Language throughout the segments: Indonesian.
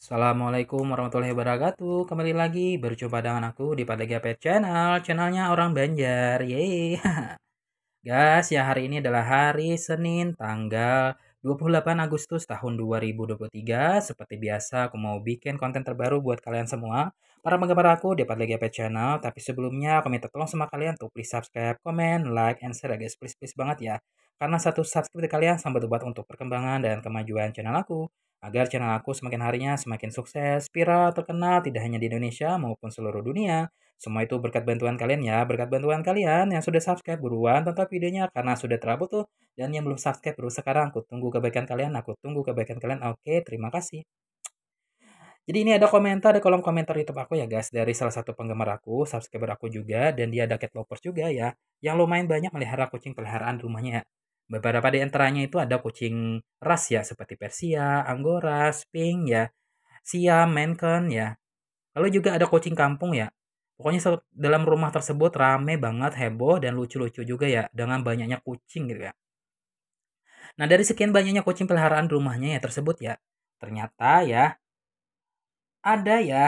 Assalamualaikum warahmatullahi wabarakatuh. Kembali lagi berjumpa dengan aku di pada Pet Channel, channelnya orang Banjar. Yeay. Guys, ya hari ini adalah hari Senin tanggal 28 Agustus tahun 2023. Seperti biasa, aku mau bikin konten terbaru buat kalian semua para penggemar aku di Padlegi AP Channel. Tapi sebelumnya aku minta tolong sama kalian untuk please subscribe, comment, like, and share ya guys. Please please banget ya. Karena satu subscribe dari kalian sangat berbuat untuk perkembangan dan kemajuan channel aku. Agar channel aku semakin harinya semakin sukses, viral, terkenal tidak hanya di Indonesia maupun seluruh dunia. Semua itu berkat bantuan kalian ya, berkat bantuan kalian yang sudah subscribe buruan tonton videonya karena sudah terabut tuh. Dan yang belum subscribe baru sekarang aku tunggu kebaikan kalian, aku tunggu kebaikan kalian. Oke, terima kasih. Jadi ini ada komentar di kolom komentar YouTube aku ya guys dari salah satu penggemar aku, subscriber aku juga dan dia ada cat lovers juga ya yang lumayan banyak melihara kucing peliharaan rumahnya. Beberapa di antaranya itu ada kucing ras ya seperti Persia, Angora, Sphinx ya, Siam, Mencon ya. Lalu juga ada kucing kampung ya. Pokoknya dalam rumah tersebut rame banget, heboh dan lucu-lucu juga ya dengan banyaknya kucing gitu ya. Nah dari sekian banyaknya kucing peliharaan rumahnya ya tersebut ya, ternyata ya ada ya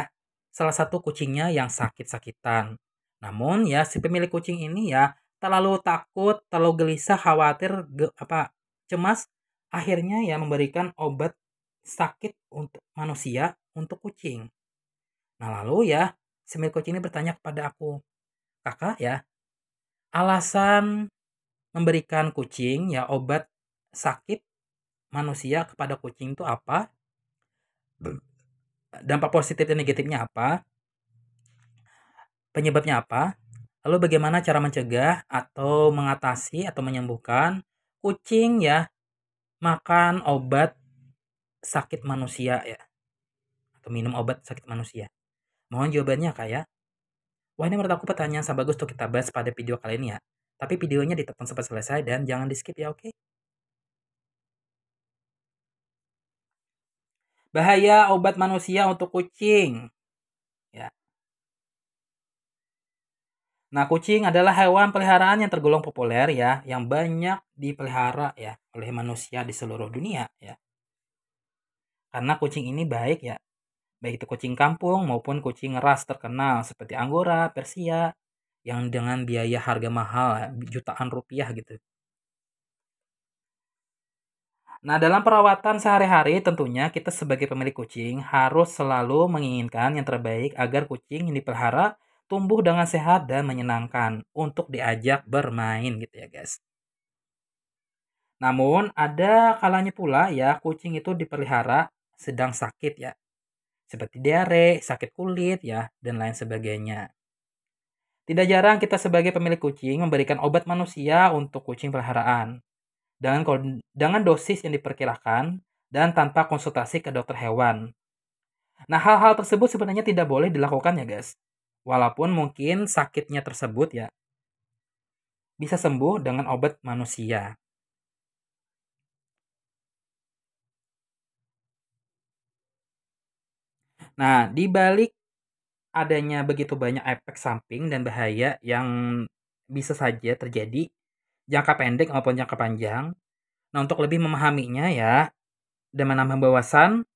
salah satu kucingnya yang sakit-sakitan. Namun ya si pemilik kucing ini ya terlalu takut, terlalu gelisah, khawatir, ge, apa cemas, akhirnya ya memberikan obat sakit untuk manusia untuk kucing. Nah lalu ya si pemilik kucing ini bertanya kepada aku, kakak ya alasan memberikan kucing ya obat sakit manusia kepada kucing itu apa? dampak positif dan negatifnya apa, penyebabnya apa, lalu bagaimana cara mencegah atau mengatasi atau menyembuhkan kucing ya makan obat sakit manusia ya atau minum obat sakit manusia. Mohon jawabannya kak ya. Wah ini menurut aku pertanyaan sangat Bagus untuk kita bahas pada video kali ini ya. Tapi videonya ditonton sampai selesai dan jangan di skip ya oke. Okay? bahaya obat manusia untuk kucing. Ya. Nah, kucing adalah hewan peliharaan yang tergolong populer ya, yang banyak dipelihara ya oleh manusia di seluruh dunia ya. Karena kucing ini baik ya, baik itu kucing kampung maupun kucing ras terkenal seperti Angora, Persia yang dengan biaya harga mahal jutaan rupiah gitu. Nah, dalam perawatan sehari-hari tentunya kita sebagai pemilik kucing harus selalu menginginkan yang terbaik agar kucing yang dipelihara tumbuh dengan sehat dan menyenangkan untuk diajak bermain gitu ya, guys. Namun, ada kalanya pula ya kucing itu dipelihara sedang sakit ya. Seperti diare, sakit kulit ya, dan lain sebagainya. Tidak jarang kita sebagai pemilik kucing memberikan obat manusia untuk kucing peliharaan dengan, dengan dosis yang diperkirakan dan tanpa konsultasi ke dokter hewan. Nah, hal-hal tersebut sebenarnya tidak boleh dilakukan ya guys. Walaupun mungkin sakitnya tersebut ya bisa sembuh dengan obat manusia. Nah, di balik adanya begitu banyak efek samping dan bahaya yang bisa saja terjadi jangka pendek maupun jangka panjang. Nah, untuk lebih memahaminya ya, dan menambah wawasan,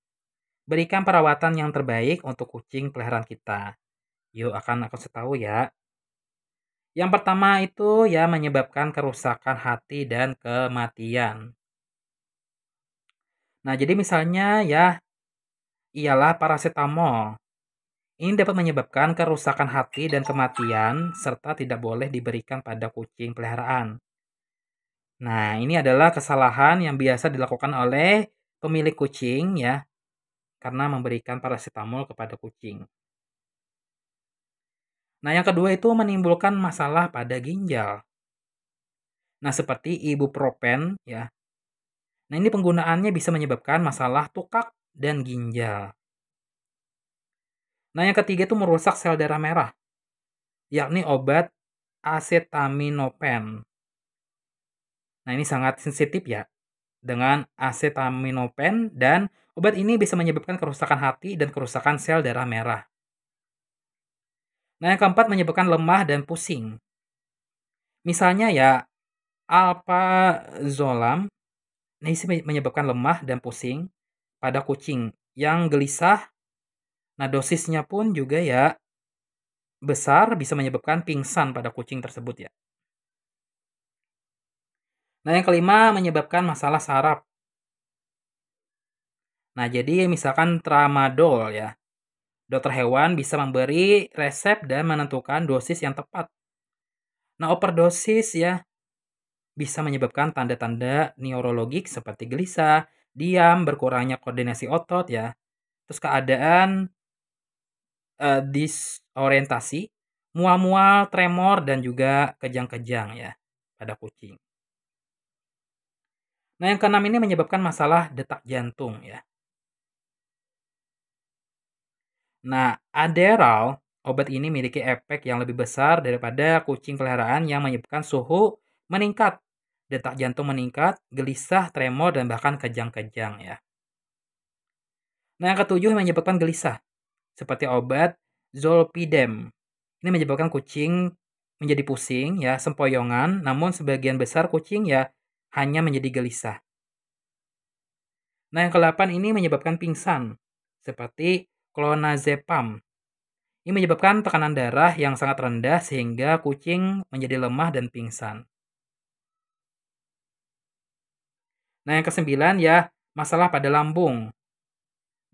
berikan perawatan yang terbaik untuk kucing peliharaan kita. Yuk, akan aku setahu ya. Yang pertama itu ya menyebabkan kerusakan hati dan kematian. Nah, jadi misalnya ya ialah parasetamol. Ini dapat menyebabkan kerusakan hati dan kematian serta tidak boleh diberikan pada kucing peliharaan. Nah, ini adalah kesalahan yang biasa dilakukan oleh pemilik kucing ya, karena memberikan parasetamol kepada kucing. Nah, yang kedua itu menimbulkan masalah pada ginjal. Nah, seperti ibuprofen ya. Nah, ini penggunaannya bisa menyebabkan masalah tukak dan ginjal. Nah, yang ketiga itu merusak sel darah merah, yakni obat acetaminophen. Nah, ini sangat sensitif ya. Dengan asetaminopen dan obat ini bisa menyebabkan kerusakan hati dan kerusakan sel darah merah. Nah, yang keempat menyebabkan lemah dan pusing. Misalnya ya, alpazolam ini menyebabkan lemah dan pusing pada kucing yang gelisah. Nah, dosisnya pun juga ya besar bisa menyebabkan pingsan pada kucing tersebut ya. Nah, yang kelima menyebabkan masalah saraf. Nah, jadi misalkan tramadol ya. Dokter hewan bisa memberi resep dan menentukan dosis yang tepat. Nah, overdosis ya bisa menyebabkan tanda-tanda neurologik seperti gelisah, diam, berkurangnya koordinasi otot ya. Terus keadaan uh, disorientasi, mual-mual, tremor dan juga kejang-kejang ya pada kucing. Nah, yang keenam ini menyebabkan masalah detak jantung ya. Nah, Adderall, obat ini memiliki efek yang lebih besar daripada kucing peliharaan yang menyebabkan suhu meningkat, detak jantung meningkat, gelisah, tremor, dan bahkan kejang-kejang ya. Nah, yang ketujuh menyebabkan gelisah, seperti obat Zolpidem. Ini menyebabkan kucing menjadi pusing ya, sempoyongan, namun sebagian besar kucing ya hanya menjadi gelisah. Nah, yang ke-8 ini menyebabkan pingsan, seperti klonazepam. Ini menyebabkan tekanan darah yang sangat rendah sehingga kucing menjadi lemah dan pingsan. Nah, yang kesembilan ya, masalah pada lambung.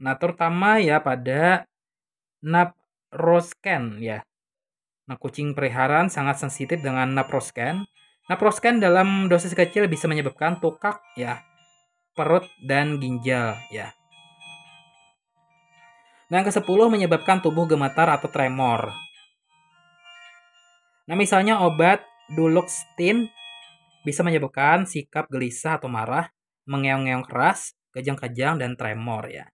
Nah, terutama ya pada naproscan ya. Nah, kucing periharaan sangat sensitif dengan naproscan Naproskan dalam dosis kecil bisa menyebabkan tukak ya, perut dan ginjal ya. Nah, yang ke-10 menyebabkan tubuh gemetar atau tremor. Nah, misalnya obat duloxetine bisa menyebabkan sikap gelisah atau marah, mengeong-ngeong keras, kejang-kejang dan tremor ya.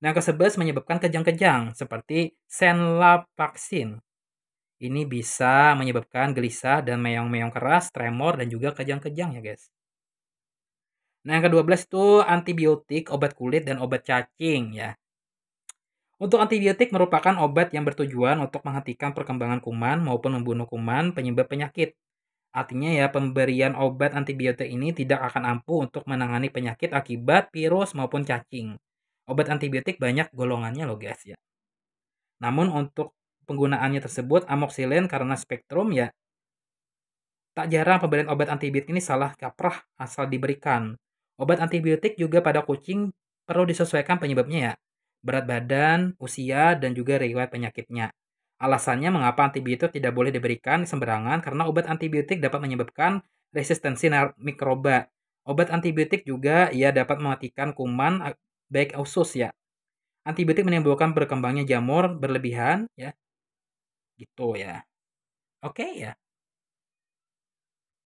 Nah, yang ke-11 menyebabkan kejang-kejang seperti senlapaksin, ini bisa menyebabkan gelisah dan meong-meong keras, tremor, dan juga kejang-kejang ya guys. Nah yang ke-12 itu antibiotik, obat kulit, dan obat cacing ya. Untuk antibiotik merupakan obat yang bertujuan untuk menghentikan perkembangan kuman maupun membunuh kuman penyebab penyakit. Artinya ya pemberian obat antibiotik ini tidak akan ampuh untuk menangani penyakit akibat virus maupun cacing. Obat antibiotik banyak golongannya loh guys ya. Namun untuk penggunaannya tersebut, amoksilen karena spektrum ya tak jarang pemberian obat antibiotik ini salah kaprah asal diberikan. Obat antibiotik juga pada kucing perlu disesuaikan penyebabnya ya, berat badan, usia, dan juga riwayat penyakitnya. Alasannya mengapa antibiotik tidak boleh diberikan sembarangan karena obat antibiotik dapat menyebabkan resistensi mikroba. Obat antibiotik juga ia ya, dapat mematikan kuman baik usus ya. Antibiotik menimbulkan berkembangnya jamur berlebihan ya, gitu ya oke okay, ya